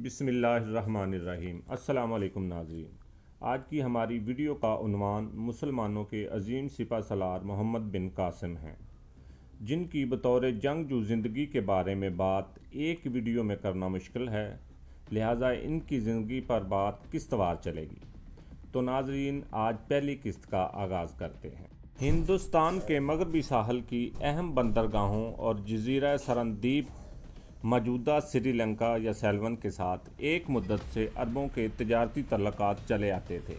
बिसमीम् अल्लाम नाजीन आज की हमारी वीडियो का उनवान मुसलमानों के अजीम सिपा सलार मोहम्मद बिन कासिम हैं जिनकी बतौर जंगजू ज़िंदगी के बारे में बात एक वीडियो में करना मुश्किल है लिहाजा इनकी ज़िंदगी पर बात किस्तवार चलेगी तो नाजरीन आज पहली किस्त का आगाज़ करते हैं हिंदुस्तान के मगरबी साहल की अहम बंदरगाहों और जजीरा सरनदीप मौजूदा श्रीलंका या सेलवन के साथ एक मुद्दत से अरबों के तजारती तल्लक चले आते थे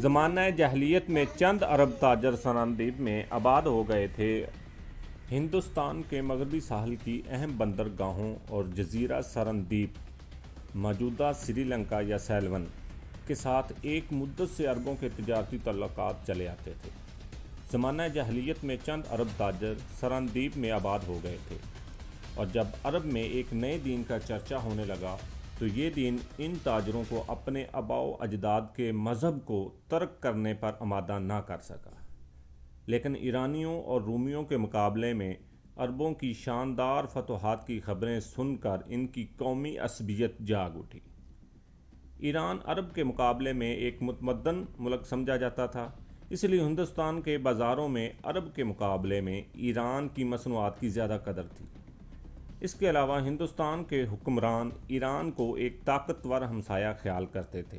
ज़माना जहलीत में चंद अरब ताजर सनानदीप में आबाद हो गए थे हिंदुस्तान के मगरबी साहल की अहम बंदरगाहों और जजीरा सरनदीप मौजूदा श्रीलंका या सेलवन के साथ एक मुद्दत से अरबों के तजारती तल्लक चले आते थे ज़माना जहलीत में चंद अरब ताजर सरनदीप में आबाद हो गए थे और जब अरब में एक नए दिन का चर्चा होने लगा तो ये दिन इन ताजरों को अपने अबाव अजदाद के मज़हब को तर्क करने पर आमादा ना कर सका लेकिन ईरानियों और रूमियों के मुकाबले में अरबों की शानदार फतहत की खबरें सुनकर इनकी कौमी असबियत जाग उठी ईरान अरब के मुकाबले में एक मतमदन मुल्क समझा जाता था इसलिए हिंदुस्तान के बाज़ारों में अरब के मुकाबले में ईरान की मसनूआत की ज़्यादा कदर थी इसके अलावा हिंदुस्तान के हुक्मरान ईरान को एक ताकतवर हमसाया ख्याल करते थे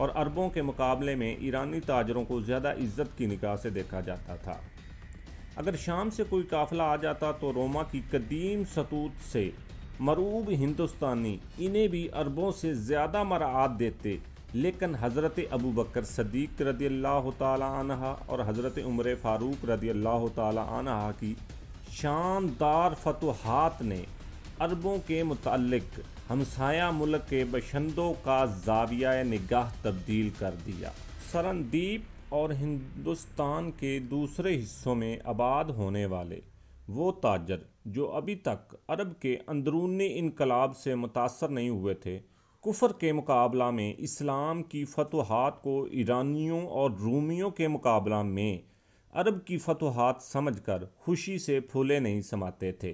और अरबों के मुकाबले में ईरानी ताजरों को ज़्यादा इज्जत की निगाह से देखा जाता था अगर शाम से कोई काफिला आ जाता तो रोमा की कदीम सतूत से मरूब हिंदुस्तानी इन्हें भी अरबों से ज़्यादा मरात देते लेकिन हज़रत अबू बकर सदीक रदी अल्लाह तह और हज़रत उम्र फ़ारूक रदी अल्लाह तह की शानदार फतुहात ने अरबों के मतलब हमसाया मुल्क के बशंदों का जाविया निगाह तब्दील कर दिया सरनदीप और हिंदुस्तान के दूसरे हिस्सों में आबाद होने वाले वो ताजर जो अभी तक अरब के अंदरूनी इनकलाब से मुतासर नहीं हुए थे कुफर के मुकाबला में इस्लाम की फतूहत को ईरानियों और रूमियों के मुकाबला में अरब की समझ समझकर खुशी से फूले नहीं समाते थे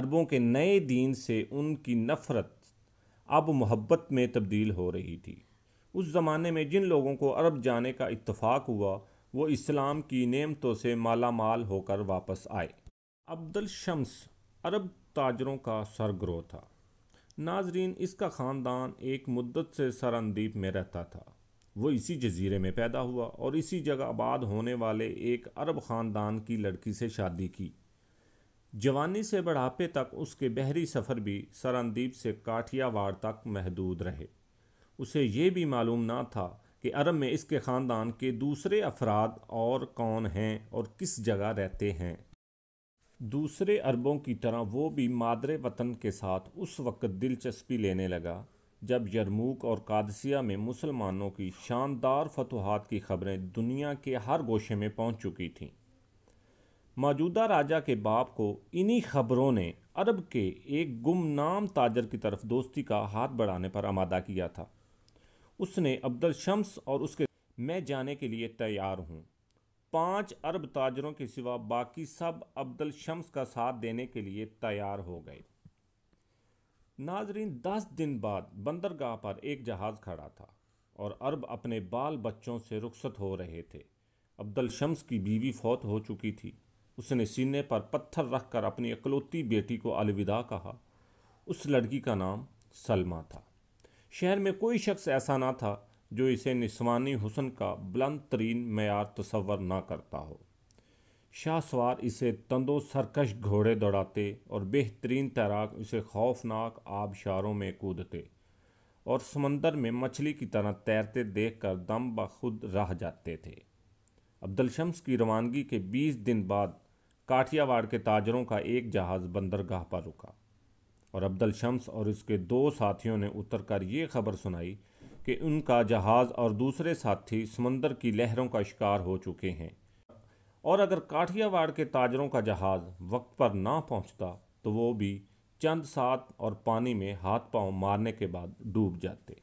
अरबों के नए दीन से उनकी नफ़रत अब मोहब्बत में तब्दील हो रही थी उस ज़माने में जिन लोगों को अरब जाने का इतफाक़ हुआ वो इस्लाम की नेमतों से माला माल होकर वापस आए अब्दुल शम्स अरब ताजरों का सरग्रोह था नाजरीन इसका ख़ानदान एक मुद्दत से सरंदीप में रहता था वो इसी जजीरे में पैदा हुआ और इसी जगह आबाद होने वाले एक अरब ख़ानदान की लड़की से शादी की जवानी से बढ़ापे तक उसके बहरी सफ़र भी सरनदीप से काठियावाड़ तक महदूद रहे उसे ये भी मालूम ना था कि अरब में इसके ख़ानदान के दूसरे अफराद और कौन हैं और किस जगह रहते हैं दूसरे अरबों की तरह वो भी मादरे वतन के साथ उस वक़्त दिलचस्पी लेने लगा जब यरमूक और कादसिया में मुसलमानों की शानदार फतहत की खबरें दुनिया के हर गोशे में पहुंच चुकी थीं मौजूदा राजा के बाप को इन्हीं खबरों ने अरब के एक गुमनाम ताजर की तरफ दोस्ती का हाथ बढ़ाने पर आमादा किया था उसने अब्दुल शम्स और उसके मैं जाने के लिए तैयार हूँ पाँच अरब ताजरों के सिवा बाकी सब अब्दुल शम्स का साथ देने के लिए तैयार हो गए नाजरीन दस दिन बाद बंदरगाह पर एक जहाज़ खड़ा था और अरब अपने बाल बच्चों से रुखसत हो रहे थे अब्दुल शम्स की बीवी फौत हो चुकी थी उसने सीने पर पत्थर रख कर अपनी अकलौती बेटी को अलविदा कहा उस लड़की का नाम सलमा था शहर में कोई शख्स ऐसा ना था जो इसे निस्वानी हुसन का बुलंद तरीन मैार तस्वर ना करता हो शाह सवार इसे तंदो सरकश घोड़े दौड़ाते और बेहतरीन तैराक इसे खौफनाक आबशारों में कूदते और समंदर में मछली की तरह तैरते देखकर दम ब खुद रह जाते थे अब्दुल शम्स की रवानगी के 20 दिन बाद काठियावाड़ के ताजरों का एक जहाज़ बंदरगाह पर रुका और अब्दुल शम्स और उसके दो साथियों ने उतरकर ये खबर सुनाई कि उनका जहाज़ और दूसरे साथी समंदर की लहरों का शिकार हो चुके हैं और अगर काठियावाड़ के ताजरों का जहाज़ वक्त पर ना पहुंचता तो वो भी चंद सात और पानी में हाथ पांव मारने के बाद डूब जाते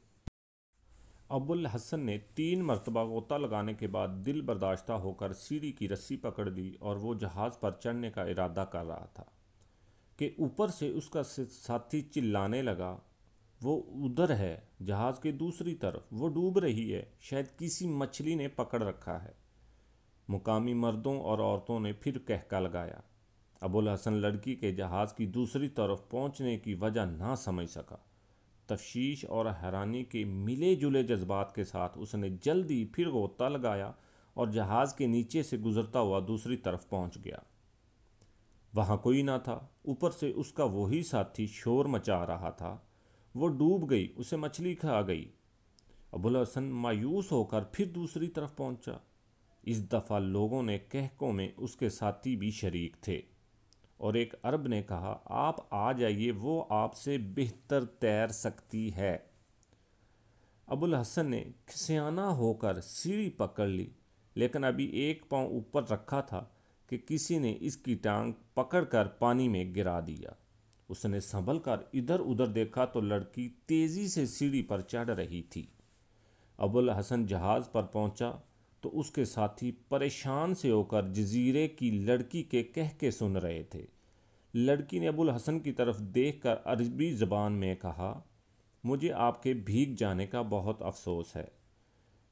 अबुल हसन ने तीन मरतबा गोता लगाने के बाद दिल बर्दाश्ता होकर सीढ़ी की रस्सी पकड़ ली और वो जहाज़ पर चढ़ने का इरादा कर रहा था कि ऊपर से उसका साथी चिल्लाने लगा वो उधर है जहाज़ के दूसरी तरफ वो डूब रही है शायद किसी मछली ने पकड़ रखा है मुकामी मर्दों और औरतों ने फिर कहका लगाया अबुल हसन लड़की के जहाज़ की दूसरी तरफ पहुंचने की वजह ना समझ सका तफ्शीश और हैरानी के मिले जुले जज्बात के साथ उसने जल्दी फिर गोता लगाया और जहाज़ के नीचे से गुजरता हुआ दूसरी तरफ पहुंच गया वहाँ कोई ना था ऊपर से उसका वही साथी शोर मचा रहा था वो डूब गई उसे मछली खा गई अबुल हसन मायूस होकर फिर दूसरी तरफ पहुंचा इस दफ़ा लोगों ने कहकों में उसके साथी भी शरीक थे और एक अरब ने कहा आप आ जाइए वो आपसे बेहतर तैर सकती है अबुल हसन ने खिसियाना होकर सीढ़ी पकड़ ली लेकिन अभी एक पांव ऊपर रखा था कि किसी ने इसकी टांग पकड़कर पानी में गिरा दिया उसने संभल कर इधर उधर देखा तो लड़की तेज़ी से सीढ़ी पर चढ़ रही थी अबुल हसन जहाज़ पर पहुंचा तो उसके साथी परेशान से होकर जजीरे की लड़की के कह के सुन रहे थे लड़की ने अबुल हसन की तरफ देख कर अरबी ज़बान में कहा मुझे आपके भीग जाने का बहुत अफसोस है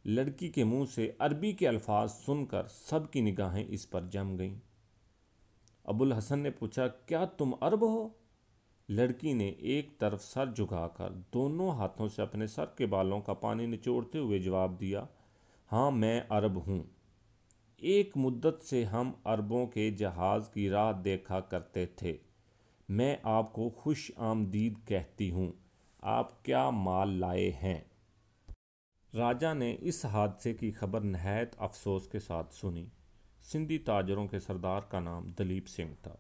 लड़की के मुंह से अरबी के अल्फाज सुनकर सब की निगाहें इस पर जम गईं अबुल हसन ने पूछा क्या तुम अरब हो लड़की ने एक तरफ सर झुकाकर दोनों हाथों से अपने सर के बालों का पानी निचोड़ते हुए जवाब दिया हाँ मैं अरब हूँ एक मुद्दत से हम अरबों के जहाज़ की राह देखा करते थे मैं आपको खुश आमदीद कहती हूँ आप क्या माल लाए हैं राजा ने इस हादसे की खबर नहायत अफसोस के साथ सुनी सिंधी ताजरों के सरदार का नाम दलीप सिंह था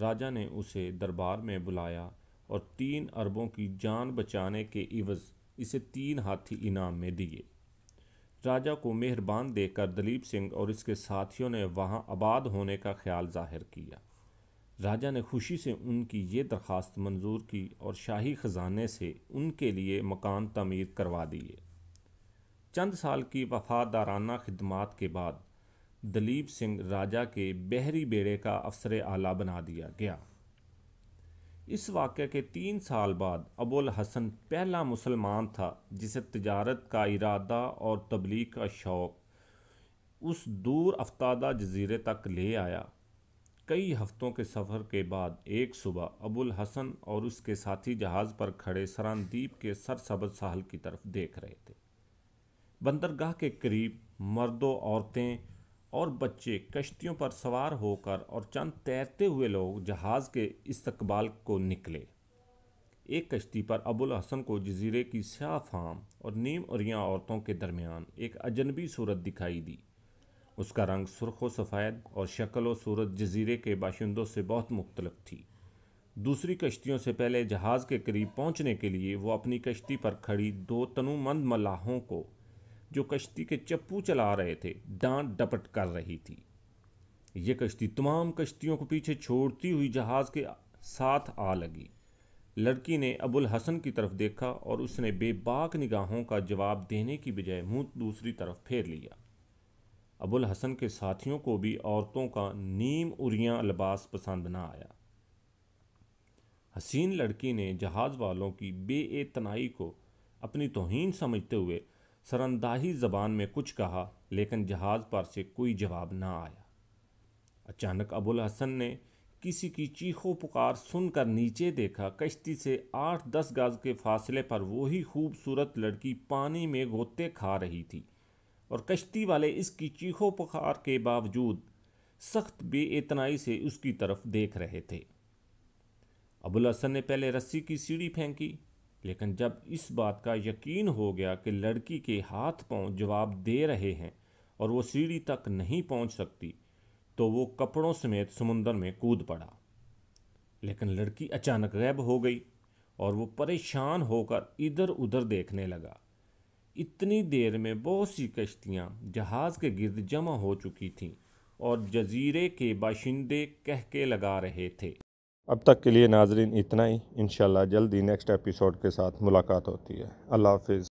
राजा ने उसे दरबार में बुलाया और तीन अरबों की जान बचाने के इवज़ इसे तीन हाथी इनाम में दिए राजा को मेहरबान देकर दलीप सिंह और इसके साथियों ने वहां आबाद होने का ख्याल जाहिर किया राजा ने खुशी से उनकी ये दरख्वास्त मंजूर की और शाही ख़जाने से उनके लिए मकान तमीर करवा दिए चंद साल की वफादाराना खदमात के बाद दलीप सिंह राजा के बहरी बेड़े का अफसर आला बना दिया गया इस वाक़े के तीन साल बाद अबुल हसन पहला मुसलमान था जिसे तजारत का इरादा और तबलीग का शौक़ उस दूर अफ्तादा जजीरे तक ले आया कई हफ़्तों के सफ़र के बाद एक सुबह अबुल हसन और उसके साथी जहाज़ पर खड़े सरानदीप के सरसब्ज साहल की तरफ देख रहे थे बंदरगाह के करीब मर्दों औरतें और बच्चे कश्तियों पर सवार होकर और चंद तैरते हुए लोग जहाज़ के इस्तकबाल को निकले एक कश्ती पर अबुल हसन को जजीरे की स्या फाम और नीम औरिया औरतों के दरमियान एक अजनबी सूरत दिखाई दी उसका रंग सुरख व सफ़ैद और शक्ल व सूरत जजीरे के बाशिंदों से बहुत मुख्तलफ थी दूसरी कश्तियों से पहले जहाज़ के करीब पहुंचने के लिए वो अपनी कश्ती पर खड़ी दो तनुमंद मलाहों को जो कश्ती के चप्पू चला रहे थे डांट डपट कर रही थी ये कश्ती तमाम कश्तियों को पीछे छोड़ती हुई जहाज़ के साथ आ लगी लड़की ने अबुल हसन की तरफ देखा और उसने बेबाक निगाहों का जवाब देने की बजाय मुंह दूसरी तरफ फेर लिया अबुल हसन के साथियों को भी औरतों का नीम उरिया लिबास पसंद ना आया हसीन लड़की ने जहाज़ वालों की बेतनाई को अपनी तोहन समझते हुए सरंदाही जबान में कुछ कहा लेकिन जहाज़ पर से कोई जवाब ना आया अचानक अबुल हसन ने किसी की चीखों पुकार सुनकर नीचे देखा कश्ती से आठ दस गज के फासले पर वही खूबसूरत लड़की पानी में गोते खा रही थी और कश्ती वाले इसकी चीखों पुकार के बावजूद सख्त बेतनाई से उसकी तरफ देख रहे थे अबुल हसन ने पहले रस्सी की सीढ़ी फेंकी लेकिन जब इस बात का यकीन हो गया कि लड़की के हाथ पांव जवाब दे रहे हैं और वो सीढ़ी तक नहीं पहुंच सकती तो वो कपड़ों समेत समुंदर में कूद पड़ा लेकिन लड़की अचानक गैब हो गई और वो परेशान होकर इधर उधर देखने लगा इतनी देर में बहुत सी कश्तियाँ जहाज़ के गिर्द जमा हो चुकी थीं और जजीरे के बाशिंदे कहके लगा रहे थे अब तक के लिए नाजरीन इतना ही इन जल्दी नेक्स्ट एपिसोड के साथ मुलाकात होती है अल्लाह हाफिज़